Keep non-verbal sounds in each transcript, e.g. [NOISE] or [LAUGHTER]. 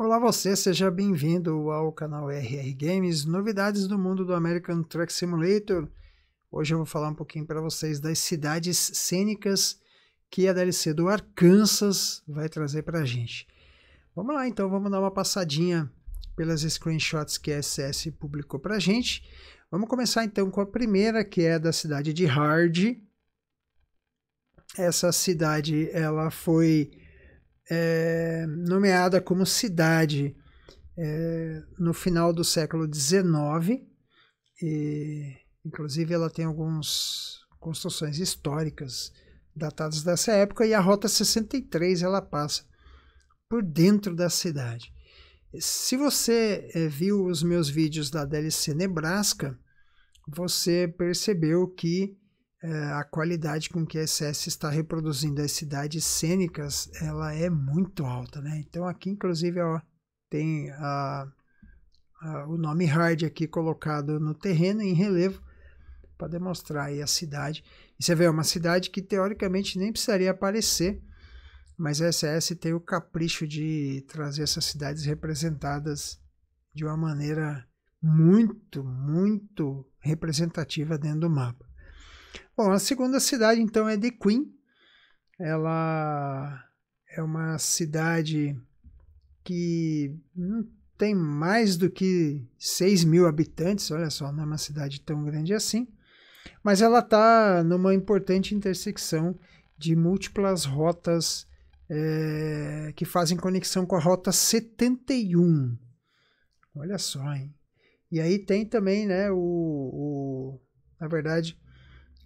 Olá você, seja bem-vindo ao canal RR Games, novidades do mundo do American Truck Simulator. Hoje eu vou falar um pouquinho para vocês das cidades cênicas que a DLC do Arkansas vai trazer para a gente. Vamos lá então, vamos dar uma passadinha pelas screenshots que a SS publicou para a gente. Vamos começar então com a primeira, que é da cidade de Hard. Essa cidade, ela foi é, nomeada como cidade é, no final do século XIX. E, inclusive, ela tem algumas construções históricas datadas dessa época. E a Rota 63 ela passa por dentro da cidade. Se você é, viu os meus vídeos da DLC Nebraska, você percebeu que é, a qualidade com que a SS está reproduzindo as cidades cênicas, ela é muito alta, né? Então aqui, inclusive, ó, tem a, a, o nome Hard aqui colocado no terreno em relevo para demonstrar aí a cidade. E você vê, é uma cidade que teoricamente nem precisaria aparecer, mas a SS tem o capricho de trazer essas cidades representadas de uma maneira muito, muito representativa dentro do mapa. Bom, a segunda cidade então é The Queen. Ela é uma cidade que não tem mais do que 6 mil habitantes, olha só, não é uma cidade tão grande assim. Mas ela está numa importante intersecção de múltiplas rotas é, que fazem conexão com a Rota 71. Olha só, hein? E aí tem também, né, o, o na verdade,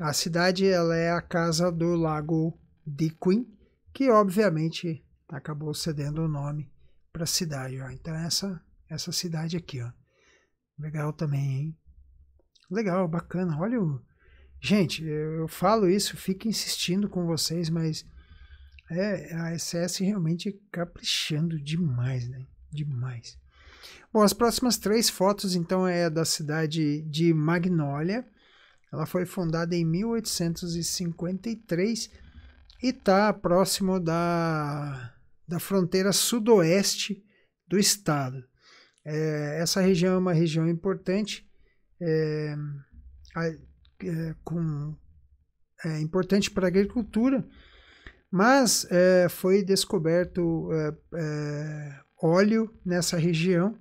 a cidade ela é a casa do lago de Queen, que obviamente acabou cedendo o nome para a cidade. Ó. Então essa essa cidade aqui, ó. Legal também, hein? Legal, bacana. Olha o Gente, eu falo isso, fico insistindo com vocês, mas é a SS realmente caprichando demais, né? Demais. Bom, as próximas três fotos então é da cidade de Magnólia, ela foi fundada em 1853 e está próximo da, da fronteira sudoeste do estado. É, essa região é uma região importante, é, é, com, é importante para a agricultura, mas é, foi descoberto é, é, óleo nessa região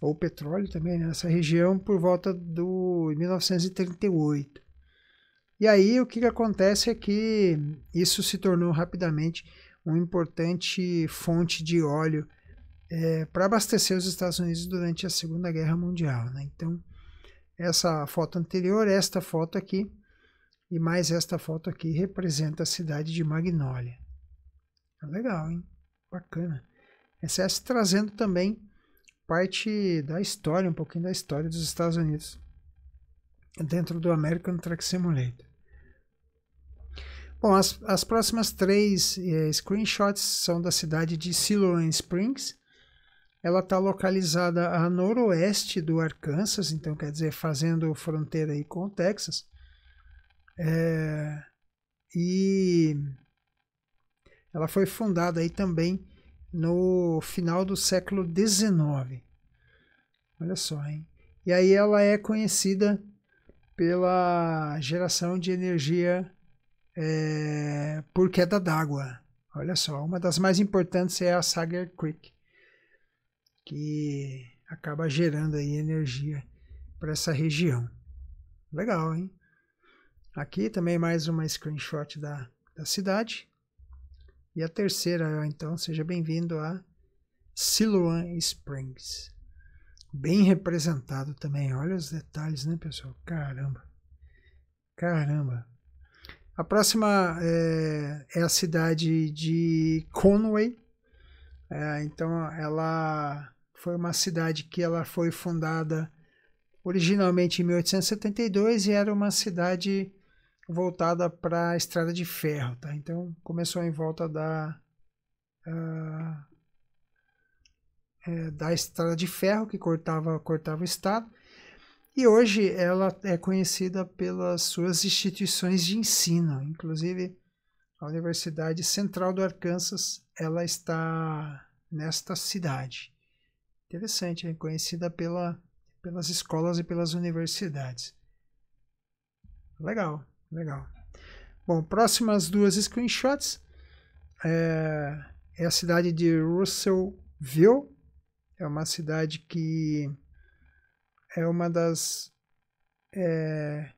ou petróleo também, né, nessa região por volta do 1938. E aí o que, que acontece é que isso se tornou rapidamente uma importante fonte de óleo é, para abastecer os Estados Unidos durante a Segunda Guerra Mundial. Né? Então, essa foto anterior, esta foto aqui e mais esta foto aqui representa a cidade de Magnólia. Legal, hein? Bacana. SS trazendo também parte da história, um pouquinho da história dos Estados Unidos dentro do American Truck Simulator. Bom, as, as próximas três eh, screenshots são da cidade de Siloam Springs. Ela está localizada a noroeste do Arkansas, então quer dizer, fazendo fronteira aí com o Texas. É, e ela foi fundada aí também no final do século XIX. Olha só, hein? E aí ela é conhecida pela geração de energia é, por queda d'água. Olha só, uma das mais importantes é a Sager Creek, que acaba gerando aí energia para essa região. Legal, hein? Aqui também mais uma screenshot da, da cidade. E a terceira, então, seja bem-vindo a Siloam Springs. Bem representado também. Olha os detalhes, né, pessoal? Caramba. Caramba. A próxima é, é a cidade de Conway. É, então, ela foi uma cidade que ela foi fundada originalmente em 1872 e era uma cidade voltada para a estrada de ferro, tá? Então começou em volta da uh, é, da estrada de ferro que cortava cortava o estado e hoje ela é conhecida pelas suas instituições de ensino, inclusive a Universidade Central do Arkansas, ela está nesta cidade. Interessante, é conhecida pela, pelas escolas e pelas universidades. Legal. Legal. Bom, próximas duas screenshots é, é a cidade de Russellville. É uma cidade que é uma das é,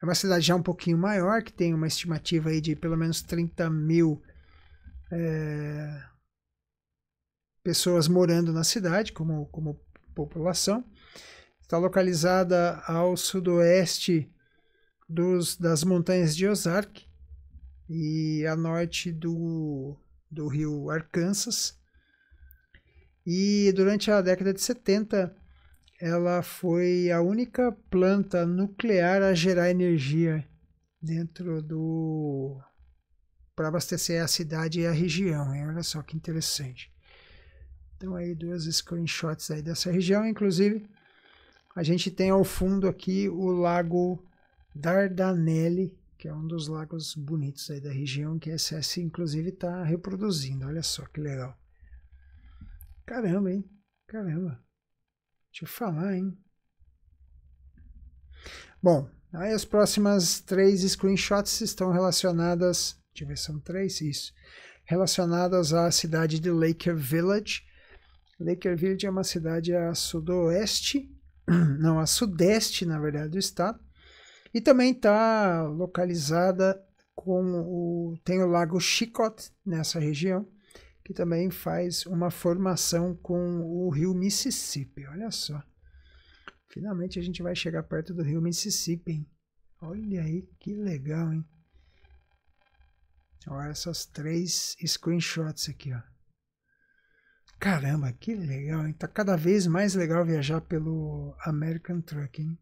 é, uma cidade já um pouquinho maior que tem uma estimativa aí de pelo menos 30 mil é, pessoas morando na cidade como como população está localizada ao sudoeste dos, das montanhas de Ozark e a norte do, do rio Arkansas. E durante a década de 70, ela foi a única planta nuclear a gerar energia dentro do para abastecer a cidade e a região. Hein? Olha só que interessante. Então aí duas screenshots aí dessa região, inclusive a gente tem ao fundo aqui o lago Dardanelle, que é um dos lagos bonitos aí da região, que a SS inclusive está reproduzindo. Olha só que legal. Caramba, hein? Caramba. Deixa eu falar, hein? Bom, aí as próximas três screenshots estão relacionadas. Deixa eu ver, são três? Isso. Relacionadas à cidade de Laker Village. Laker Village é uma cidade a sudoeste, [CLEARS THROAT] não, a sudeste, na verdade, do estado e também está localizada com o. tem o Lago Chicot nessa região, que também faz uma formação com o rio Mississippi. Olha só. Finalmente a gente vai chegar perto do rio Mississippi. Hein? Olha aí que legal, hein? Olha essas três screenshots aqui, ó. Caramba, que legal, hein? Tá cada vez mais legal viajar pelo American Trucking.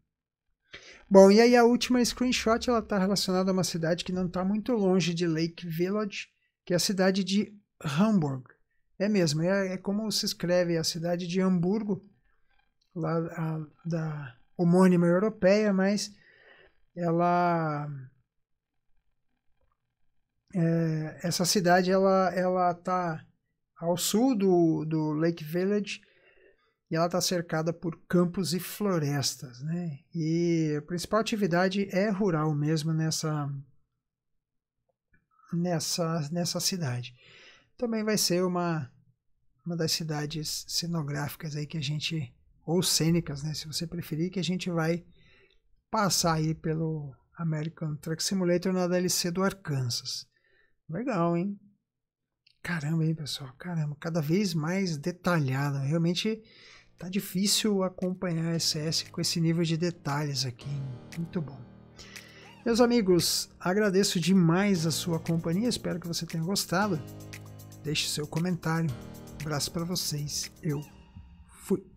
Bom, e aí a última screenshot ela está relacionada a uma cidade que não está muito longe de Lake Village, que é a cidade de Hamburg. É mesmo, é, é como se escreve é a cidade de Hamburgo, lá a, da homônima europeia, mas ela é, essa cidade ela ela está ao sul do, do Lake Village ela está cercada por campos e florestas, né? E a principal atividade é rural mesmo nessa nessa nessa cidade. Também vai ser uma uma das cidades cenográficas aí que a gente ou cênicas, né, se você preferir, que a gente vai passar aí pelo American Truck Simulator na DLC do Arkansas. Legal, hein? Caramba, hein, pessoal? Caramba, cada vez mais detalhada. Realmente Tá difícil acompanhar SS com esse nível de detalhes aqui. Muito bom. Meus amigos, agradeço demais a sua companhia. Espero que você tenha gostado. Deixe seu comentário. Um abraço para vocês. Eu fui.